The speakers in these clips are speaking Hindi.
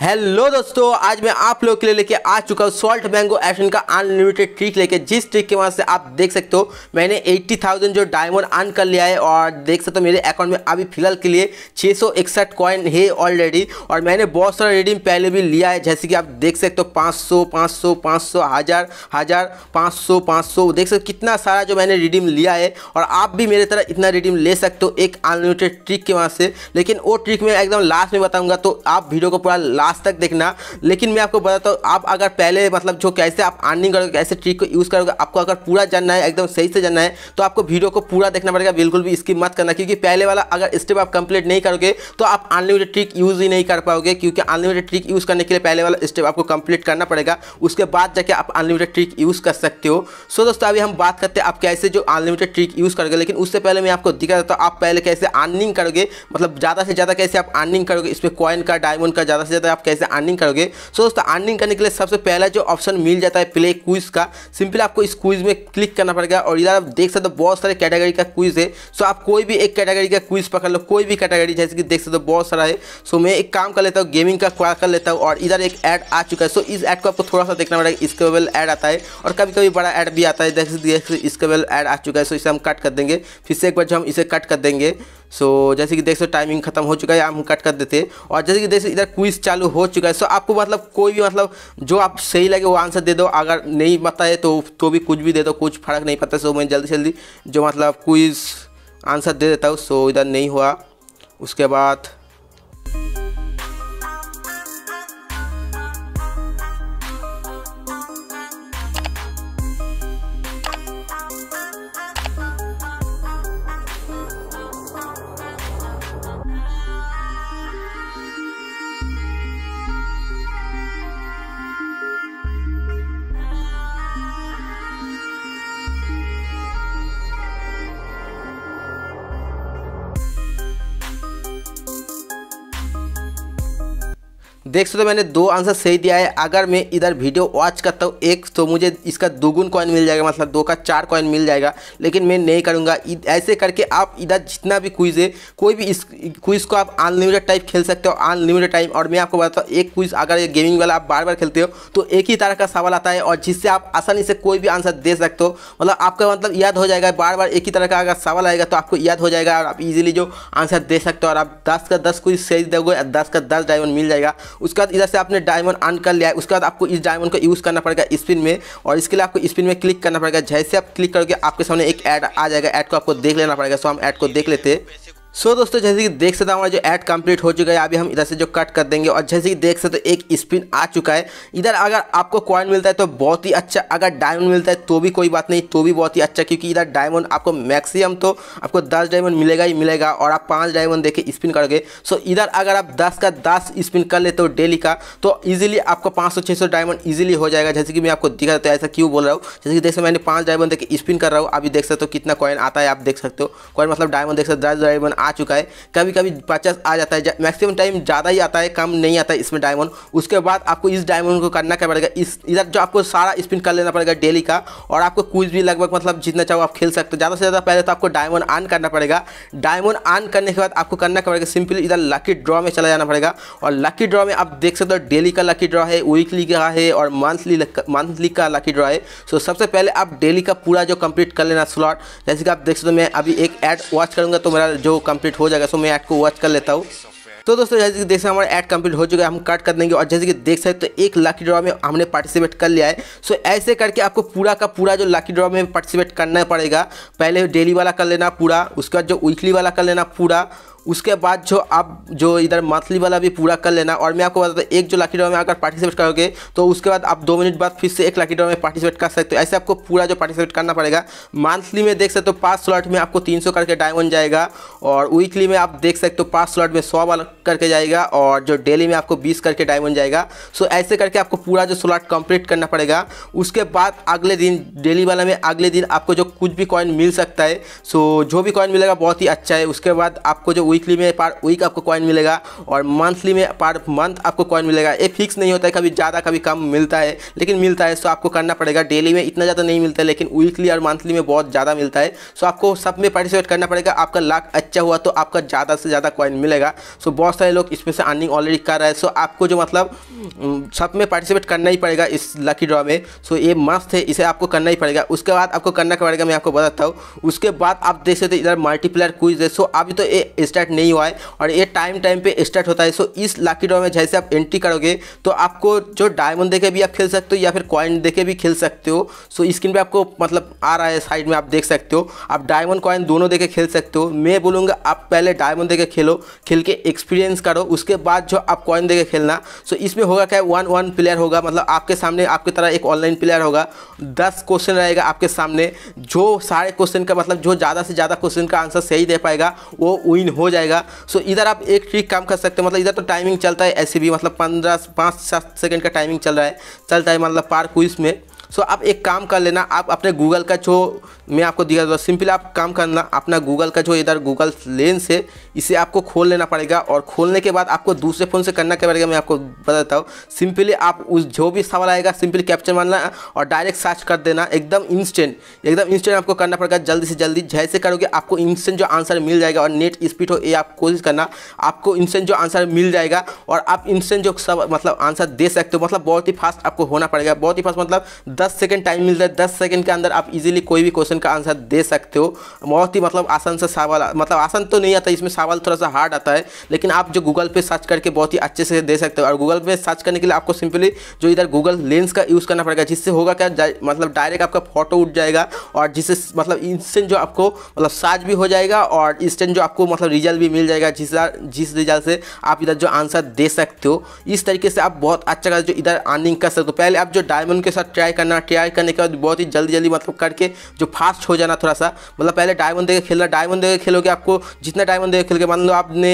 हेलो दोस्तों आज मैं आप लोगों के लिए लेके आ चुका हूँ सॉल्ट मैंगो एशन का अनलिमिटेड ट्रिक लेके जिस ट्रिक के वहाँ से आप देख सकते हो मैंने 80,000 जो डायमंड अर्न कर लिया है और देख सकते हो मेरे अकाउंट में अभी फिलहाल के लिए छः सौ इकसठ कॉइन है ऑलरेडी और मैंने बहुत सारा रिडीम पहले भी लिया है जैसे कि आप देख सकते हो पाँच सौ पाँच सौ पाँच सौ हज़ार हज़ार पाँच सौ पाँच सौ देख सकते हो कितना सारा जो मैंने रिडीम लिया है और आप भी मेरे तरह इतना रिडीम ले सकते हो एक अनलिमिटेड ट्रिक के वहाँ से लेकिन वो ट्रिक मैं एकदम लास्ट में बताऊँगा तो आप वीडियो को पूरा लास्ट तक देखना लेकिन मैं आपको बताता हूँ आप अगर पहले मतलब जो कैसे आप अर्निंग करोगे कैसे ट्रिक को यूज़ करोगे आपको अगर पूरा जानना है एकदम सही से जानना है तो आपको वीडियो को पूरा देखना पड़ेगा बिल्कुल भी इसकी मत करना क्योंकि पहले वाला अगर स्टेप आप कंप्लीट नहीं करोगे तो आप अनलिमिटेड ट्रिक यूज़ ही नहीं कर पाओगे क्योंकि अनलिमिटेड ट्रिक यूज़ करने के लिए पहले वाला स्टेप आपको कंप्लीट करना पड़ेगा उसके बाद जाके आप अनलिमिटेड ट्रिक यूज़ कर सकते हो सो दोस्तों अभी हम बात करते हैं आप कैसे जो अनलिमिटेड ट्रिक यूज़ करोगे लेकिन उससे पहले मैं आपको दिखा देता हूँ आप पहले कैसे अर्निंग करोगे मतलब ज़्यादा से ज़्यादा कैसे आप अर्निंग करोगे इसमें कॉइन का डायमंड का ज़्यादा से ज़्यादा आप कैसे अर्निंग करोगे सो दोस्तों अर्निंग करने के लिए सबसे पहला जो ऑप्शन मिल जाता है प्ले क्विज का सिंपली आपको इस क्विज में क्लिक करना पड़ेगा और इधर आप देख सकते हो बहुत सारे कैटेगरी का क्विज है सो आप कोई भी एक कैटेगरी का क्विज पकड़ लो कोई भी कैटेगरी जैसे कि देख सकते हो बहुत सारा है सो मैं एक काम कर लेता हूँ गेमिंग का क्वार कर लेता हूँ और इधर एक ऐड आ चुका है सो इस ऐड को आपको थोड़ा सा देखना पड़ेगा इसके इसकेबल ऐड आता है और कभी कभी बड़ा ऐड भी आता है देख सकते इसकेबल ऐड आ चुका है सो इसे हम कट कर देंगे फिर से एक बार जो हम इसे कट कर देंगे सो so, जैसे कि देख सकते टाइमिंग खत्म हो चुका है हम कट कर देते और जैसे कि देख सकते इधर क्विज चालू हो चुका है सो so, आपको मतलब कोई भी मतलब जो आप सही लगे वो आंसर दे दो अगर नहीं पता है तो तो भी कुछ भी दे दो कुछ फर्क नहीं पड़ता सो so, मैं जल्दी जल्दी जो मतलब क्विज आंसर दे देता हूँ सो इधर नहीं हुआ उसके बाद देख सकते हो मैंने दो आंसर सही दिया है अगर मैं इधर वीडियो वॉच करता हूँ एक तो मुझे इसका दोगुन कॉइन मिल जाएगा मतलब दो का चार कॉइन मिल जाएगा लेकिन मैं नहीं करूँगा ऐसे करके आप इधर जितना भी क्विज है कोई भी इस क्विज़ को आप अनलिमिटेड टाइप खेल सकते हो अनलिमिटेड टाइम और मैं आपको बताता हूँ एक क्विज़ अगर गेमिंग वाला आप बार बार खेलते हो तो एक ही तरह का सवाल आता है और जिससे आप आसानी से कोई भी आंसर दे सकते हो मतलब आपका मतलब याद हो जाएगा बार बार एक ही तरह का अगर सवाल आएगा तो आपको याद हो जाएगा और आप इजिली जो आंसर दे सकते हो और आप दस का दस क्विज सही दोगे दस का दस डायमंड मिल जाएगा उसके बाद इधर से आपने डायमंड अन कर लिया है उसके बाद आपको इस डायमंड को यूज़ करना पड़ेगा स्पिन में और इसके लिए आपको स्पिन में क्लिक करना पड़ेगा जैसे आप क्लिक करोगे आपके सामने एक ऐड आ जाएगा ऐड को आपको देख लेना पड़ेगा सो हम ऐड को देख लेते हैं सो so, दोस्तों जैसे कि देख सकते हैं हमारा जो ऐड कंप्लीट हो चुका है अभी हम इधर से जो कट कर देंगे और जैसे कि देख सकते तो एक स्पिन आ चुका है इधर अगर आपको कॉइन मिलता है तो बहुत ही अच्छा अगर डायमंड मिलता है तो भी कोई बात नहीं तो भी बहुत ही अच्छा क्योंकि इधर डायमंड आपको मैक्सिमम तो आपको दस डायमंड मिलेगा ही मिलेगा और आप पाँच डायमंड देखे स्पिन करोगे सो इधर अगर आप दस का दस स्पिन कर लेते हो डेली का तो ईजिली आपको पाँच सौ छः सौ डायमंड ईजिली हो जाएगा जैसे कि मैं आपको दिखा देता ऐसा क्यों बोल रहा हूँ जैसे कि देख सकते मैंने पाँच डायमंड देखे स्पिन कर रहा हूँ अभी देख सकते हो कितना कॉइन आता है आप देख सकते हो कॉइन मतलब डायमंड देख सकते दस डायमंड आ चुका है कभी कभी पचास आ जाता है मैक्सिमम टाइम ज़्यादा ही आता है कम नहीं आता है इसमें डायमंड उसके बाद आपको इस डायमंड को करना क्या पड़ेगा इस इधर जो आपको सारा स्पिन कर लेना पड़ेगा डेली का और आपको कुछ भी लगभग मतलब जितना चाहो आप खेल सकते हो ज़्यादा से ज़्यादा पहले तो आपको डायमंड ऑन करना पड़ेगा डायमंड ऑन करने के बाद आपको करना क्या पड़ेगा सिंपली इधर लकी ड्रॉ में चला जाना पड़ेगा और लकी ड्रॉ में आप देख सकते हो डेली का लकी ड्रॉ है वीकली का है और मंथली मंथली का लकी ड्रॉ है सो सबसे पहले आप डेली का पूरा जो कंप्लीट कर लेना स्लॉट जैसे कि आप देख सकते हो मैं अभी एक एड वॉच करूँगा तो मेरा जो कम कंप्लीट हो जाएगा सो मैं ऐड को वॉच कर लेता हूँ तो दोस्तों जैसे कि देख सकते हमारा ऐड कंप्लीट हो चुका है हम कट कर देंगे और जैसे कि देख सकते तो एक लकी ड्रॉ में हमने पार्टिसिपेट कर लिया है सो ऐसे करके आपको पूरा का पूरा जो लकी ड्रॉ में पार्टिसिपेट करना पड़ेगा पहले डेली वाला कर लेना पूरा उसके बाद जो वीकली वाला कर लेना पूरा उसके बाद जो आप जो इधर मंथली वाला भी पूरा कर लेना और मैं आपको बताता हूँ एक जो लाखी ड्रॉ में अगर पार्टिसिपेट करोगे तो उसके बाद आप दो मिनट बाद फिर से एक लाखी ड्रॉ में पार्टिसिपेट कर सकते हो ऐसे आपको पूरा जो पार्टिसिपेट करना पड़ेगा मंथली में देख सकते हो पाँच स्लॉट में आपको तीन करके डायमंड जाएगा और वीकली में आप देख सकते हो पाँच स्लॉट में सौ वाला करके जाएगा और जो डेली में आपको बीस करके डायमंड जाएगा सो ऐसे करके आपको पूरा जो स्लॉट कंप्लीट करना पड़ेगा उसके बाद अगले दिन डेली वाला में अगले दिन आपको जो कुछ भी कॉइन मिल सकता है सो जो भी कॉइन मिलेगा बहुत ही अच्छा है उसके बाद आपको जो वीकली में पर वीक आपको कॉइन मिलेगा और मंथली में पर मंथ आपको कॉइन मिलेगा ये फिक्स नहीं होता है कभी ज़्यादा कभी कम मिलता है लेकिन मिलता है सो आपको करना पड़ेगा डेली में इतना ज़्यादा नहीं मिलता है लेकिन वीकली और मंथली में बहुत ज़्यादा मिलता है सो आपको सब में पार्टिसिपेट करना पड़ेगा आपका लाक अच्छा हुआ तो आपका ज़्यादा से ज़्यादा कॉइन मिलेगा सो बहुत सारे लोग इसमें से अर्निंग ऑलरेडी कर रहा है सो आपको जो मतलब सब में पार्टिसिपेट करना ही पड़ेगा इस लकी ड्रॉ में सो ये मस्त है इसे आपको करना ही पड़ेगा उसके बाद आपको करना पड़ेगा मैं आपको बताता हूँ उसके बाद आप देख सकते इधर मल्टीप्लेयर क्विज है सो अभी तो ये स्टार्ट स्टार्ट नहीं हुआ है और ये टाइम टाइम पे स्टार्ट होता है सो इस लाकी ड्रॉ में जैसे आप एंट्री करोगे तो आपको जो डायमंड देखे भी आप खेल सकते हो या फिर कॉइन देखे भी खेल सकते हो सो स्क्रीन पर आपको मतलब आ रहा है साइड में आप देख सकते हो आप डायमंड कॉइन दोनों देखे खेल सकते हो मैं बोलूँगा आप पहले डायमंड देखे खेलो खेल के एक्सपीरियंस करो उसके बाद जो आप कॉइन देखे खेलना सो इसमें होगा क्या वन वन प्लेयर होगा मतलब आपके सामने आपकी तरह एक ऑनलाइन प्लेयर होगा दस क्वेश्चन रहेगा आपके सामने जो सारे क्वेश्चन का मतलब जो ज़्यादा से ज़्यादा क्वेश्चन का आंसर सही दे पाएगा वो विन हो जाएगा जाएगा सो इधर आप एक ट्रिक काम कर सकते हैं मतलब इधर तो टाइमिंग चलता है ऐसे भी मतलब पंद्रह पाँच सात सेकेंड का टाइमिंग चल रहा है चलता है मतलब पार्क में सो आप एक काम कर लेना आप अपने गूगल का जो मैं आपको दिया था सिंपल आप काम करना अपना गूगल का जो इधर गूगल लेंस है इसे आपको खोल लेना पड़ेगा और खोलने के बाद आपको दूसरे फ़ोन से करना क्या पड़ेगा मैं आपको बताता हूँ सिंपली आप उस जो भी सवाल आएगा सिंपली कैप्चर मानना और डायरेक्ट सर्च कर देना एकदम इंस्टेंट एकदम इंस्टेंट आपको करना पड़ेगा जल्दी से जल्दी जैसे करोगे आपको इंस्टेंट जो आंसर मिल जाएगा और नेट स्पीड हो ये आप कोशिश करना आपको इंस्टेंट जो आंसर मिल जाएगा और आप इंस्टेंट जो सब मतलब आंसर दे सकते हो मतलब बहुत ही फास्ट आपको होना पड़ेगा बहुत ही फास्ट मतलब दस सेकेंड टाइम मिलता है दस सेकेंड के अंदर आप इजीली कोई भी क्वेश्चन का आंसर दे सकते हो बहुत ही मतलब आसान से सवाल मतलब आसान तो नहीं आता इसमें सवाल थोड़ा सा हार्ड आता है लेकिन आप जो गूगल पे सर्च करके बहुत ही अच्छे से दे सकते हो और गूगल पे सर्च करने के लिए आपको सिंपली जो इधर गूगल लेंस का यूज़ करना पड़ेगा जिससे होगा क्या मतलब डायरेक्ट आपका फोटो उठ जाएगा और जिससे मतलब इंस्टेंट जो आपको मतलब सर्च भी हो जाएगा और इंस्टेंट जो आपको मतलब रिजल्ट भी मिल जाएगा जिस जिस रिजल्ट से आप इधर जो आंसर दे सकते हो इस तरीके से आप बहुत अच्छा जो इधर अर्निंग कर सकते हो तो पहले आप जो डायमंड के साथ ट्राई करना ट्राई करने के बाद बहुत ही जल्दी जल्दी मतलब करके जो फास्ट हो जाना थोड़ा सा मतलब पहले डायमंड देकर खेलना डायमंड देकर खेलोगे आपको जितना डायमंड देकर खेलोगे मान लो आपने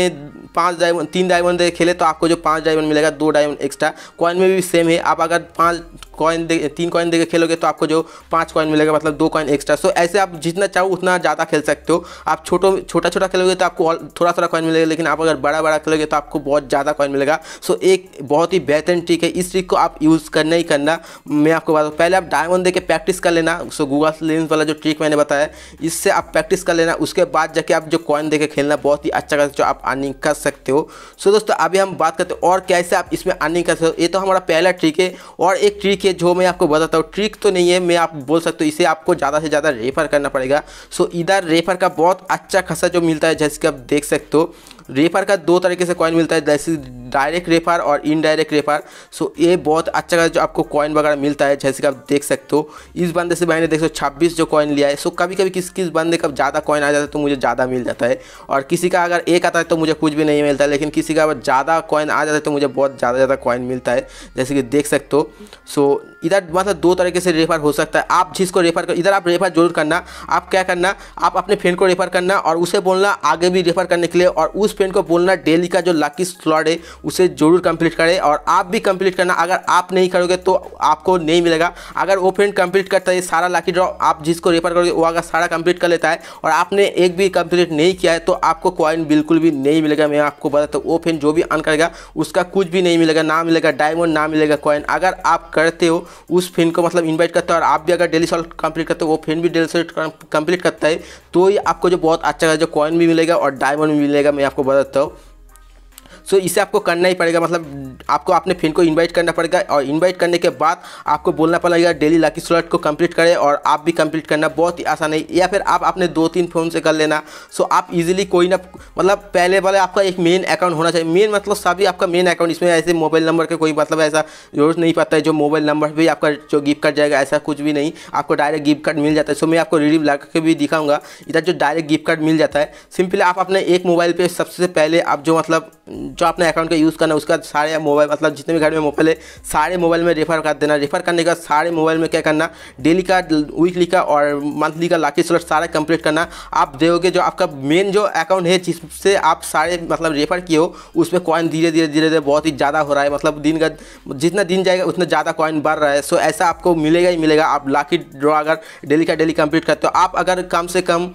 पाँच डायमंड तीन डायमंड दे खेले तो आपको जो पाँच डायमंड मिलेगा दो डायमंड एक्स्ट्रा कॉइन में भी सेम है आप अगर पाँच कॉइन दे तीन कॉइन दे के खेलोगे तो आपको जो पाँच कॉइन मिलेगा मतलब दो कॉइन एक्स्ट्रा सो ऐसे आप जितना चाहो उतना ज़्यादा खेल सकते हो आप छोटो छोटा छोटा खेलोगे तो आपको थोड़ा थोड़ा कॉइन मिलेगा लेकिन आप अगर बड़ा बड़ा खेलोगे तो आपको बहुत ज़्यादा कॉइन मिलेगा सो एक बहुत ही बेहतरीन ट्रिक है इस ट्रिक को आप यूज़ करना ही करना मैं आपको बताऊँ पहले आप डायमंड देकर प्रैक्टिस कर लेना सो गूगल लेंस वाला जो ट्रिक मैंने बताया इससे आप प्रैक्टिस कर लेना उसके बाद जाके आप जो कॉइन दे के खेलना बहुत ही अच्छा कर सकते हो आप अर्निंग कर सकते हो सो दोस्तों अभी हम बात करते हैं और कैसे आप इसमें अर्निंग कर सकते हो ये तो हमारा पहला ट्रिक है और एक ट्रिक है जो मैं आपको बताता हूँ ट्रिक तो नहीं है मैं आप बोल सकते हो इसे आपको ज़्यादा से ज़्यादा रेफर करना पड़ेगा सो इधर रेफर का बहुत अच्छा खासा जो मिलता है जैसे कि आप देख सकते हो रेफर का दो तरीके से कॉइन मिलता है जैसे डायरेक्ट रेफर और इनडायरेक्ट रेफर सो ये बहुत अच्छा का जो आपको कॉइन वगैरह मिलता है जैसे कि आप देख सकते हो इस बंदे से मैंने देख सो छब्बीस जो कॉइन लिया है सो कभी कभी किस किस बंदे का ज़्यादा कॉइन आ जाता है तो मुझे ज़्यादा मिल जाता है और किसी का अगर एक आता है तो मुझे कुछ भी नहीं मिलता है लेकिन किसी का अगर ज़्यादा कॉइन आ जाता है तो मुझे बहुत ज़्यादा ज़्यादा कॉइन मिलता है जैसे कि देख सकते हो सो इधर मतलब दो तरीके से रेफर हो सकता है आप जिसको रेफर कर इधर आप रेफर जरूर करना आप क्या करना आप अपने फ्रेंड को रेफर करना और उसे बोलना आगे भी रेफर करने के लिए और उस फ्रेंड को बोलना डेली का जो लकी स्लॉट है उसे जरूर कंप्लीट करें और आप भी कंप्लीट करना अगर आप नहीं करोगे तो आपको नहीं मिलेगा अगर वो फ्रेंड कंप्लीट करता है सारा लाकी ड्रॉ आप जिसको रेफर करोगे वो अगर सारा कंप्लीट कर लेता है और आपने एक भी कंप्लीट नहीं किया है तो आपको कॉइन बिल्कुल भी नहीं मिलेगा मैं आपको बताता हूँ वो फ्रेंड जो भी अन करेगा उसका कुछ भी नहीं मिलेगा ना मिलेगा डायमंड ना मिलेगा कॉइन अगर आप करते हो उस फ्रेंड को मतलब इन्वाइट करता है और आप भी अगर डेली सॉल्व कंप्लीट करते हो वो फ्रेंड भी डेली सॉल्व कंप्लीट करता है तो ये आपको जो बहुत अच्छा जो कॉइन भी मिलेगा और डायमंड भी मिलेगा मैं आपको बताता हूँ सो इसे आपको करना ही पड़ेगा मतलब आपको अपने फ्रेंड को इन्वाइट करना पड़ेगा और इन्वाइट करने के बाद आपको बोलना पड़ेगा डेली लकी स्लॉट को कंप्लीट करें और आप भी कंप्लीट करना बहुत ही आसान है या फिर आप अपने दो तीन फ़ोन से कर लेना सो आप इजीली कोई ना मतलब पहले वाले आपका एक मेन अकाउंट होना चाहिए मेन मतलब सभी आपका मेन अकाउंट इसमें ऐसे मोबाइल नंबर का कोई मतलब ऐसा जरूरत नहीं पड़ता है जो मोबाइल नंबर भी आपका जो गिफ्ट कार्ड जाएगा ऐसा कुछ भी नहीं आपको डायरेक्ट गिफ्ट कार्ड मिल जाता है सो मैं आपको रिडीम लगा के भी दिखाऊंगा इधर जो डायरेक्ट गिफ्ट कार्ड मिल जाता है सिंपली आप अपने एक मोबाइल पे सबसे पहले आप जो मतलब जो आपने अकाउंट का यूज़ करना है उसका सारे मोबाइल मतलब जितने भी घर में मोबाइल है सारे मोबाइल में रेफर कर देना रेफर करने का सारे मोबाइल में क्या करना डेली का वीकली का और मंथली का लाकी सोलर सारा कंप्लीट करना आप दोगे जो आपका मेन जो अकाउंट है जिससे आप सारे मतलब रेफर किए हो उस पर कॉइन धीरे धीरे धीरे धीरे बहुत ही ज़्यादा हो रहा है मतलब दिन का जितना दिन जाएगा उतना ज़्यादा कॉइन बढ़ रहा है सो ऐसा आपको मिलेगा ही मिलेगा आप लाखी ड्रॉ अगर डेली का डेली कंप्लीट करते हो आप अगर कम से कम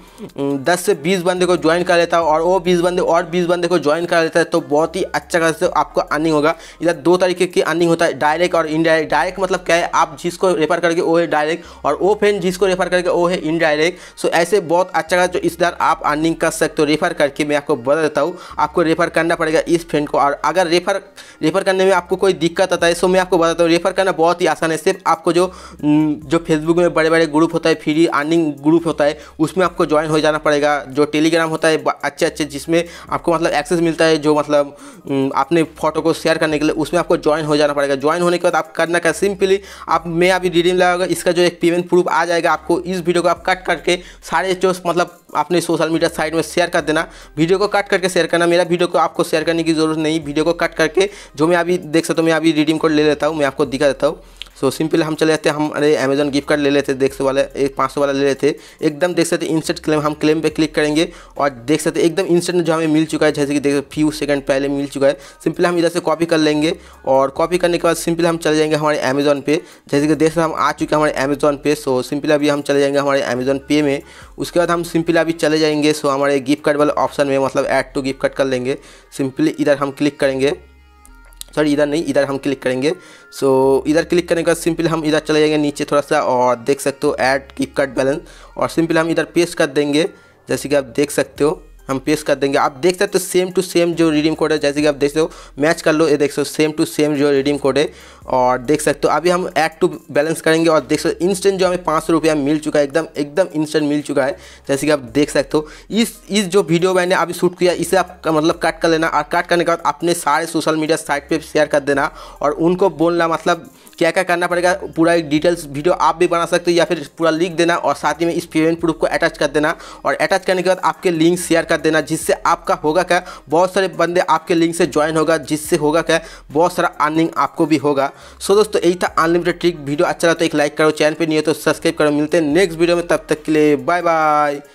दस से बीस बंदे को ज्वाइन कर लेता हो और वो बीस बंदे और बीस बंदे को ज्वाइन कर लेता है तो बहुत बहुत ही अच्छा खास आपको अर्निंग होगा इधर दो तरीके की अर्निंग होता है डायरेक्ट और इनडायरेक्ट डायरेक्ट मतलब क्या है आप जिसको रेफर करके वो है डायरेक्ट और वो फ्रेंड जिसको रेफर करके वो है इनडायरेक्ट सो ऐसे बहुत अच्छा खास जो इस दर आप अर्निंग कर सकते हो रेफर करके मैं आपको बता देता हूँ आपको रेफर करना पड़ेगा इस फ्रेंड को और अगर रेफर रेफर करने में आपको कोई दिक्कत आता है सो मैं आपको बताता हूँ रेफर करना बहुत ही आसान है सिर्फ आपको जो जो फेसबुक में बड़े बड़े ग्रुप होता है फ्री अर्निंग ग्रुप होता है उसमें आपको ज्वाइन हो जाना पड़ेगा जो टेलीग्राम होता है अच्छे अच्छे जिसमें आपको मतलब एक्सेस मिलता है जो मतलब अपने फोटो को शेयर करने के लिए उसमें आपको ज्वाइन हो जाना पड़ेगा ज्वाइन होने के बाद आप करना क्या सिंपली आप मैं अभी रिडीम लगाऊंगा इसका जो एक पेमेंट प्रूफ आ जाएगा आपको इस वीडियो को आप कट करके सारे जो मतलब अपने सोशल मीडिया साइट में शेयर कर देना वीडियो को कट करके शेयर करना मेरा वीडियो को आपको शेयर करने की जरूरत नहीं वीडियो को कट करके जो मैं अभी देख सकता हूँ मैं अभी रिडीम कोड ले लेता हूँ मैं आपको दिखा देता हूँ सो so, सिंपल हम चले जाते हम अरे अमेजन गिफ्ट कार्ड ले लेते देख सौ वाला एक पाँच सौ वाला ले लेते एकदम देख सकते इंस्टेंट क्लेम हम क्लेम पे क्लिक करेंगे और देख सकते एकदम इंस्टेंट जो हमें मिल चुका है जैसे कि देख फ्यू सेकंड पहले मिल चुका है सिंपल हम इधर से कॉपी कर लेंगे और कॉपी करने के बाद सिंपल हम चले जाएंगे हमारे अमेजन पे जैसे कि देख सकते हम आ चुके हैं हमारे अमेजन पे सो सिंपल अभी हम चले जाएंगे हमारे अमेजन पे में उसके बाद हम सिंपल अभी चले जाएंगे सो हमारे गिफ्ट कार्ड वाले ऑप्शन में मतलब एड टू गिफ्ट कार्ड कर लेंगे सिंपली इधर हम क्लिक करेंगे सॉरी इधर नहीं इधर हम क्लिक करेंगे सो so, इधर क्लिक करने के बाद सिंपल हम इधर चले जाएंगे नीचे थोड़ा सा और देख सकते हो ऐड की कट बैलेंस और सिंपल हम इधर पेस्ट कर देंगे जैसे कि आप देख सकते हो हम पेश कर देंगे आप देख सकते हो सेम टू सेम जो रिडीम कोड है जैसे कि आप देख सकते हो मैच कर लो ये देख सकते हो सेम टू सेम जो रिडीम कोड है और देख सकते हो अभी हम ऐड टू बैलेंस करेंगे और देख सकते हो इंस्टेंट जो हमें पाँच सौ रुपया मिल चुका है एकदम एकदम इंस्टेंट मिल चुका है जैसे कि आप देख सकते हो इस इस जो वीडियो मैंने अभी शूट किया इसे आप मतलब कट कर लेना और कट करने के बाद अपने सारे सोशल मीडिया साइट पर शेयर कर देना और उनको बोलना मतलब क्या क्या करना पड़ेगा पूरा एक डिटेल्स वीडियो आप भी बना सकते हो या फिर पूरा लिख देना और साथ ही में इस पेमेंट प्रूफ को अटैच कर देना और अटैच करने के बाद आपके लिंक शेयर कर कर देना जिससे आपका होगा क्या बहुत सारे बंदे आपके लिंक से ज्वाइन होगा जिससे होगा क्या बहुत सारा अर्निंग आपको भी होगा सो दोस्तों यही था अनलिमिटेड ट्रिक वीडियो अच्छा लगा तो एक लाइक करो चैनल पर नहीं हो तो सब्सक्राइब करो मिलते हैं नेक्स्ट वीडियो में तब तक के लिए बाय बाय